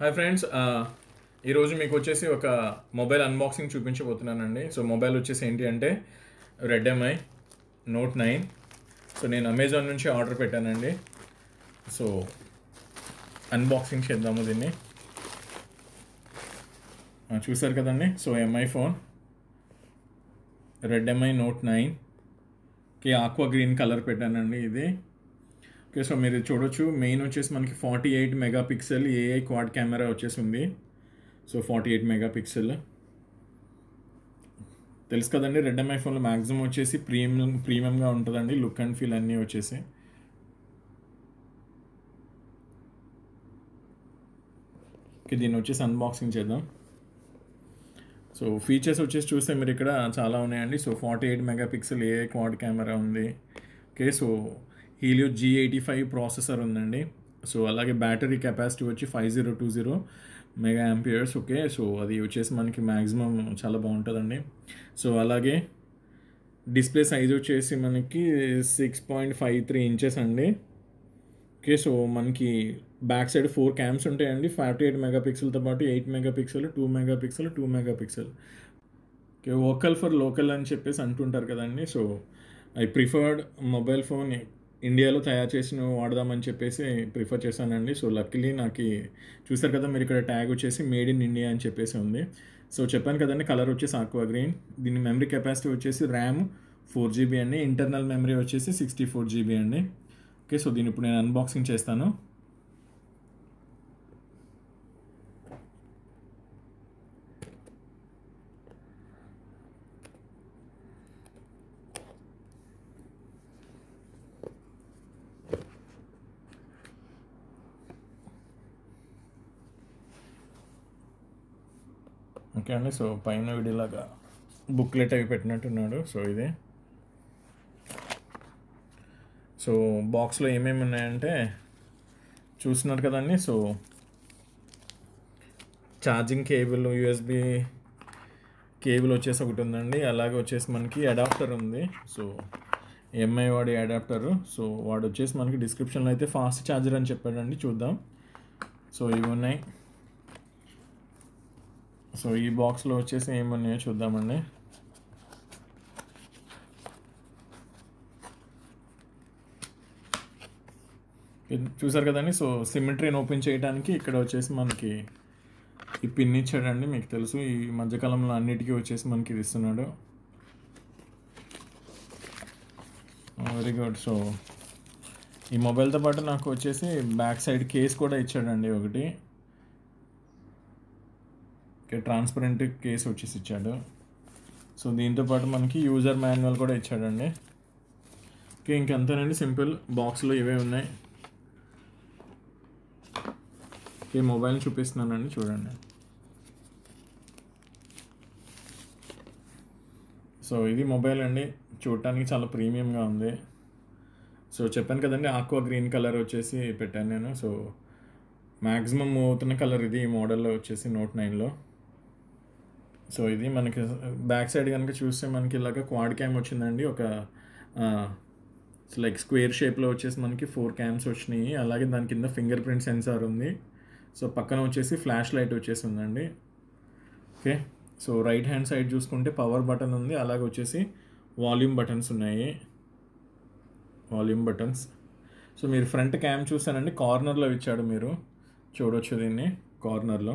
hi friends ఈరోజు మీకు వచ్చేసి ఒక మొబైల్ అన్బాక్సింగ్ చూపించబోతున్నానండి సో మొబైల్ వచ్చేసి ఏంటి అంటే Redmi note nine so నేను అమెజాన్ నుంచి ఆర్డర్ పెట్టానండి సో అన్బాక్సింగ్ చేద్దాము దీన్ని చూసారు కదండి so Mi phone Redmi note nine కి ఆక్వా గ్రీన్ కలర్ పెట్టానండి ఇది ఓకే సో మీరు చూడొచ్చు మెయిన్ వచ్చేసి మనకి forty eight megapixel AI quad camera వచ్చేసి ఉంది so forty eight megapixel తెలుసు కదండి రెడ్ ఎంఐ ఫోన్లో మ్యాక్సిమం వచ్చేసి ప్రీమియం ప్రీమియంగా ఉంటుందండి లుక్ అండ్ ఫీల్ అన్నీ వచ్చేసి ఓకే దీన్ని వచ్చేసి అన్బాక్సింగ్ చేద్దాం సో ఫీచర్స్ వచ్చేసి చూస్తే మీరు ఇక్కడ చాలా ఉన్నాయండి so forty eight megapixel AI quad camera ఉంది okay so Helio G eighty five processor ఉందండి సో అలాగే బ్యాటరీ కెపాసిటీ వచ్చి five zero two zero mega amperes okay so అది వచ్చేసి మనకి మ్యాక్సిమం చాలా బాగుంటుందండి సో అలాగే డిస్ప్లే సైజ్ వచ్చేసి మనకి six point five three inches అండి ఓకే సో మనకి బ్యాక్ సైడ్ ఫోర్ క్యామ్స్ ఉంటాయండి ఫార్టీ ఎయిట్ మెగా పిక్సెల్తో పాటు eight megapixel two megapixel two megapixel okay vocal for local అని చెప్పేసి అంటుంటారు కదండి so I preferred mobile phone ఇండియాలో తయారు చేసి నువ్వు వాడదామని చెప్పేసి ప్రిఫర్ చేశానండి సో లక్లీ నాకు చూసారు కదా మీరు ఇక్కడ ట్యాగ్ వచ్చేసి మేడ్ ఇన్ ఇండియా అని చెప్పేసి ఉంది సో చెప్పాను కదండి కలర్ వచ్చేసి ఆక్వా గ్రీన్ దీని మెమరీ కెపాసిటీ వచ్చేసి ర్యామ్ ఫోర్ జీబీ అండి ఇంటర్నల్ మెమరీ వచ్చేసి సిక్స్టీ ఫోర్ జీబీ అండి ఓకే సో దీన్ని ఇప్పుడు నేను అన్బాక్సింగ్ చేస్తాను ఓకే అండి సో పైన వీడిలాగా బుక్లెట్ అవి పెట్టినట్టున్నాడు సో ఇదే సో బాక్స్లో ఏమేమి ఉన్నాయంటే చూస్తున్నారు కదండి so charging cable USB cable వచ్చేసి ఒకటి ఉందండి అలాగే వచ్చేసి మనకి అడాప్టర్ ఉంది సో ఎంఐ వాడి అడాప్టరు సో వాడు వచ్చేసి మనకి డిస్క్రిప్షన్లో అయితే ఫాస్ట్ ఛార్జర్ అని చెప్పాడండి చూద్దాం సో ఇవి ఉన్నాయి సో ఈ బాక్స్లో వచ్చేసి ఏమన్నాయో చూద్దామండి చూసారు కదండి సో సిమెట్రీని ఓపెన్ చేయడానికి ఇక్కడ వచ్చేసి మనకి ఈ పిన్ ఇచ్చాడండి మీకు తెలుసు ఈ మధ్యకాలంలో అన్నిటికీ వచ్చేసి మనకి ఇది ఇస్తున్నాడు వెరీ గుడ్ సో ఈ మొబైల్తో పాటు నాకు వచ్చేసి బ్యాక్ సైడ్ కేస్ కూడా ఇచ్చాడండి ఒకటి ట్రాన్స్పరెంట్ కేసు వచ్చేసి ఇచ్చాడు సో దీంతోపాటు మనకి యూజర్ మాన్యువల్ కూడా ఇచ్చాడండి ఓకే ఇంకంతేనండి సింపుల్ బాక్స్లో ఇవే ఉన్నాయి ఓకే మొబైల్ చూపిస్తున్నానండి చూడండి సో ఇది మొబైల్ అండి చూడటానికి చాలా ప్రీమియంగా ఉంది సో చెప్పాను కదండి ఆక్వా గ్రీన్ కలర్ వచ్చేసి పెట్టాను నేను సో మ్యాక్సిమం అవుతున్న కలర్ ఇది ఈ మోడల్లో వచ్చేసి నోట్ నైన్లో సో ఇది మనకి బ్యాక్ సైడ్ కనుక చూస్తే మనకి ఇలాగ క్వాడ్ క్యామ్ వచ్చిందండి ఒక లైక్ స్క్వేర్ షేప్లో వచ్చేసి మనకి ఫోర్ క్యామ్స్ వచ్చినాయి అలాగే దాని కింద ఫింగర్ ప్రింట్ సెన్సార్ ఉంది సో పక్కన వచ్చేసి ఫ్లాష్ లైట్ వచ్చేసి ఉందండి okay so right hand side చూసుకుంటే పవర్ బటన్ ఉంది అలాగే వచ్చేసి వాల్యూమ్ బటన్స్ ఉన్నాయి వాల్యూమ్ బటన్స్ సో మీరు ఫ్రంట్ క్యామ్ చూసానండి కార్నర్లో ఇచ్చాడు మీరు చూడవచ్చు దీన్ని కార్నర్లో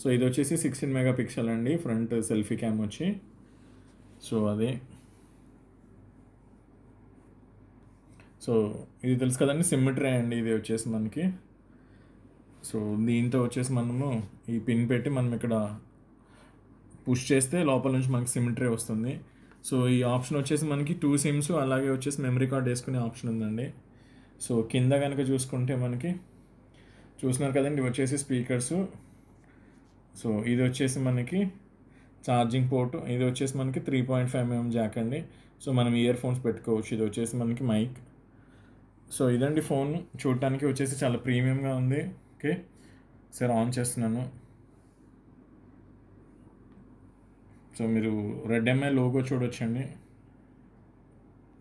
సో ఇది వచ్చేసి సిక్స్టీన్ మెగా పిక్సెల్ అండి ఫ్రంట్ సెల్ఫీ క్యామ్ వచ్చి సో అది సో ఇది తెలుసు కదండి సిమ్మిట్రీ అండి ఇది వచ్చేసి మనకి సో దీంతో వచ్చేసి మనము ఈ పిన్ పెట్టి మనం ఇక్కడ పుష్ చేస్తే లోపల నుంచి మనకి సిమ్మిట్రీ వస్తుంది సో ఈ ఆప్షన్ వచ్చేసి మనకి టూ సిమ్స్ అలాగే వచ్చేసి మెమరీ కార్డ్ వేసుకునే ఆప్షన్ ఉందండి సో కింద కనుక చూసుకుంటే మనకి చూస్తున్నారు కదండి వచ్చేసి స్పీకర్సు సో ఇది వచ్చేసి మనకి ఛార్జింగ్ పోర్ట్ ఇది వచ్చేసి మనకి three point five mm jack అండి సో మనం ఇయర్ ఫోన్స్ పెట్టుకోవచ్చు ఇది వచ్చేసి మనకి మైక్ సో ఇదండి ఫోన్ చూడటానికి వచ్చేసి చాలా ప్రీమియంగా ఉంది ఓకే సరే ఆన్ చేస్తున్నాను సో మీరు రెడ్ ఎంఐ లోగో చూడొచ్చండి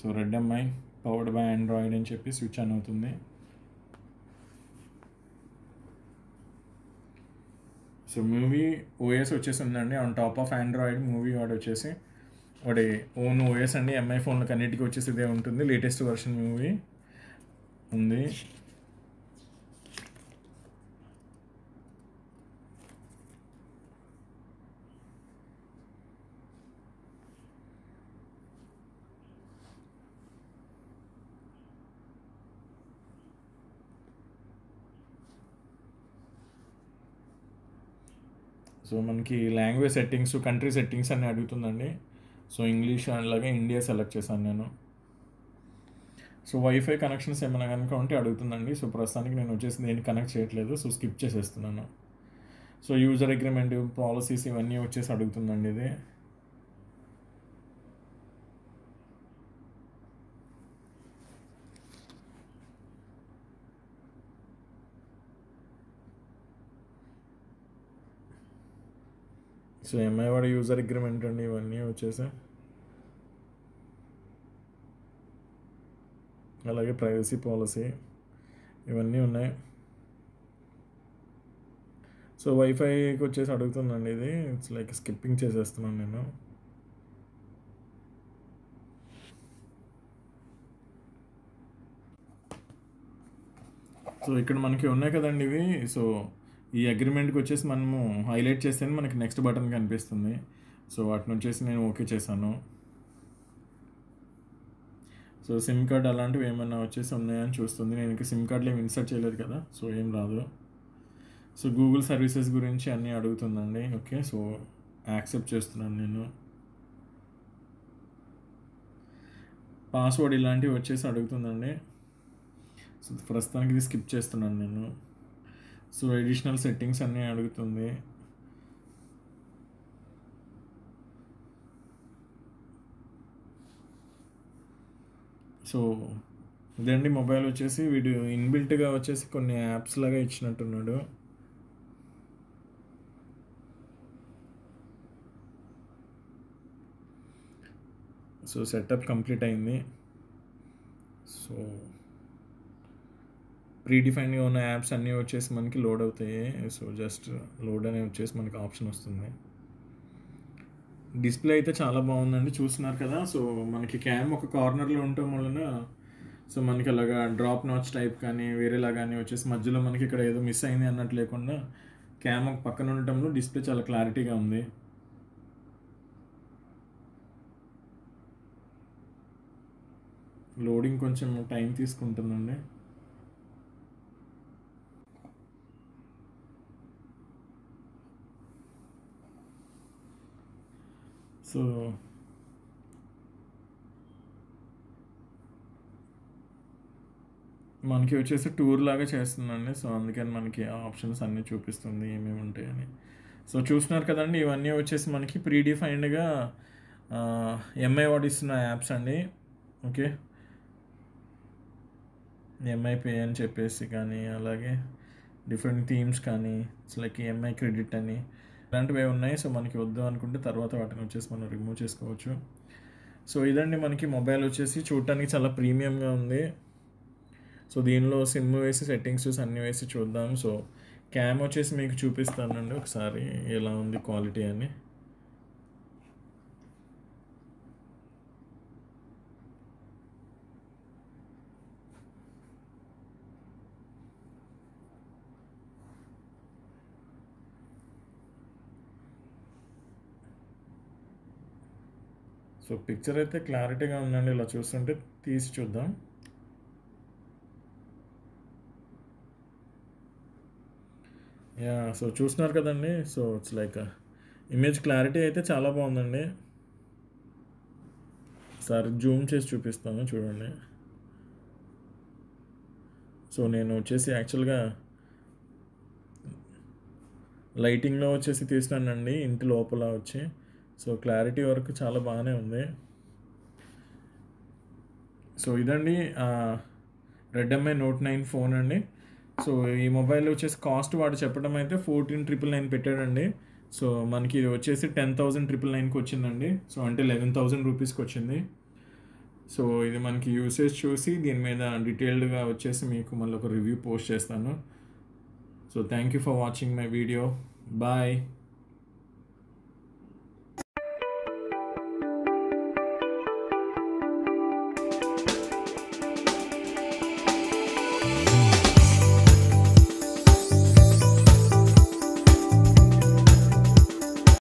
so Redmi powered by Android అని చెప్పి స్విచ్ ఆన్ అవుతుంది సో మూవీ ఓఎస్ వచ్చేసి ఉందండి on top of Android MIUI వాడు వచ్చేసి వాడి ఓన్ ఓఎస్ అండి ఎంఐ ఫోన్లకు అన్నిటికీ వచ్చేసి ఇదే ఉంటుంది లేటెస్ట్ వర్షన్ మూవీ ఉంది సో మనకి లాంగ్వేజ్ సెట్టింగ్స్ కంట్రీ సెట్టింగ్స్ అన్నీ అడుగుతుందండి సో ఇంగ్లీష్ అలాగే ఇండియా సెలెక్ట్ చేశాను నేను సో వైఫై కనెక్షన్స్ ఏమైనా కనుక ఉంటే అడుగుతుందండి సో ప్రస్తుతానికి నేను వచ్చేసి దేన్ని కనెక్ట్ చేయట్లేదు సో స్కిప్ చేసేస్తున్నాను సో యూజర్ అగ్రిమెంట్ పాలసీస్ ఇవన్నీ వచ్చేసి అడుగుతుందండి ఇది సో ఎంఐ వాడి యూజర్ అగ్రిమెంట్ అండి ఇవన్నీ వచ్చేసి అలాగే ప్రైవసీ పాలసీ ఇవన్నీ ఉన్నాయి సో వైఫైకి వచ్చేసి అడుగుతుందండి ఇది ఇట్స్ లైక్ స్కిప్పింగ్ చేసేస్తున్నాను నేను సో ఇక్కడ మనకి ఉన్నాయి కదండి ఇవి సో ఈ అగ్రిమెంట్కి వచ్చేసి మనము హైలైట్ చేస్తే మనకి నెక్స్ట్ బటన్ కనిపిస్తుంది సో వాటి వచ్చేసి నేను ఓకే చేశాను సో సిమ్ కార్డ్ అలాంటివి ఏమైనా వచ్చేసి ఉన్నాయని చూస్తుంది నేను ఇంకా సిమ్ కార్డులు ఏమి ఇన్సర్ట్ చేయలేదు కదా సో ఏం రాదు సో గూగుల్ సర్వీసెస్ గురించి అన్నీ అడుగుతుందండి ఓకే సో యాక్సెప్ట్ చేస్తున్నాను నేను పాస్వర్డ్ ఇలాంటివి వచ్చేసి అడుగుతుందండి సో ప్రస్తుతానికి ఇది స్కిప్ చేస్తున్నాను నేను సో ఎడిషనల్ సెట్టింగ్స్ అన్నీ అడుగుతుంది సో ఇదండి మొబైల్ వచ్చేసి వీడు ఇన్బిల్ట్గా వచ్చేసి కొన్ని యాప్స్ లాగా ఇచ్చినట్టున్నాడు సో సెటప్ కంప్లీట్ అయింది సో ప్రీడిఫైన్గా ఉన్న యాప్స్ అన్నీ వచ్చేసి మనకి లోడ్ అవుతాయి సో జస్ట్ లోడ్ అనే వచ్చేసి మనకి ఆప్షన్ వస్తుంది డిస్ప్లే అయితే చాలా బాగుందండి చూస్తున్నారు కదా సో మనకి క్యామ్ ఒక కార్నర్లో ఉండటం వలన సో మనకి అలాగా డ్రాప్ నాచ్ టైప్ కానీ వేరేలా కానీ వచ్చేసి మధ్యలో మనకి ఇక్కడ ఏదో మిస్ అయింది అన్నట్టు లేకుండా క్యామ్ ఒక పక్కన ఉండటంలో డిస్ప్లే చాలా క్లారిటీగా ఉంది లోడింగ్ కొంచెం టైం తీసుకుంటుందండి సో మనకి వచ్చేసి టూర్ లాగా చేస్తుందండి సో అందుకని మనకి ఆప్షన్స్ అన్నీ చూపిస్తుంది ఏమేమి ఉంటాయని సో చూస్తున్నారు కదండి ఇవన్నీ వచ్చేసి మనకి ప్రీ డిఫైన్డ్గా ఎంఐ వాడిస్తున్న యాప్స్ అండి ఓకే ఎంఐ పే అని చెప్పేసి కానీ అలాగే డిఫరెంట్ థీమ్స్ కానీ లైక్ ఎంఐ క్రెడిట్ అని ఇలాంటివి ఉన్నాయి సో మనకి వద్దు అనుకుంటే తర్వాత వాటిని వచ్చేసి మనం రిమూవ్ చేసుకోవచ్చు సో ఇదండి మనకి మొబైల్ వచ్చేసి చూడటానికి చాలా ప్రీమియంగా ఉంది సో దీనిలో సిమ్ వేసి సెట్టింగ్స్ చూసి అన్నీ వేసి చూద్దాం సో క్యామ్ వచ్చేసి మీకు చూపిస్తానండి ఒకసారి ఎలా ఉంది క్వాలిటీ అని సో పిక్చర్ అయితే క్లారిటీగా ఉందండి ఇలా చూస్తుంటే తీసి చూద్దాం యా సో చూస్తున్నారు కదండి so it's like image clarity అయితే చాలా బాగుందండి సార్ జూమ్ చేసి చూపిస్తాను చూడండి సో నేను వచ్చేసి యాక్చువల్గా లైటింగ్లో వచ్చేసి తీస్తానండి ఇంటి లోపల వచ్చి సో క్లారిటీ వరకు చాలా బాగానే ఉంది సో ఇదండి రెడ్ఎంఐ నోట్ నైన్ ఫోన్ అండి సో ఈ మొబైల్ వచ్చేసి కాస్ట్ వాడు చెప్పడం అయితే ఫోర్టీన్ ట్రిపుల్ నైన్ పెట్టాడండి సో మనకి ఇది వచ్చేసి టెన్ థౌజండ్ ట్రిపుల్ నైన్కి వచ్చిందండి సో అంటే లెవెన్ థౌజండ్ రూపీస్కి వచ్చింది సో ఇది మనకి యూసేజ్ చూసి దీని మీద డీటెయిల్డ్గా వచ్చేసి మీకు మళ్ళీ ఒక రివ్యూ పోస్ట్ చేస్తాను so thank you for watching my video bye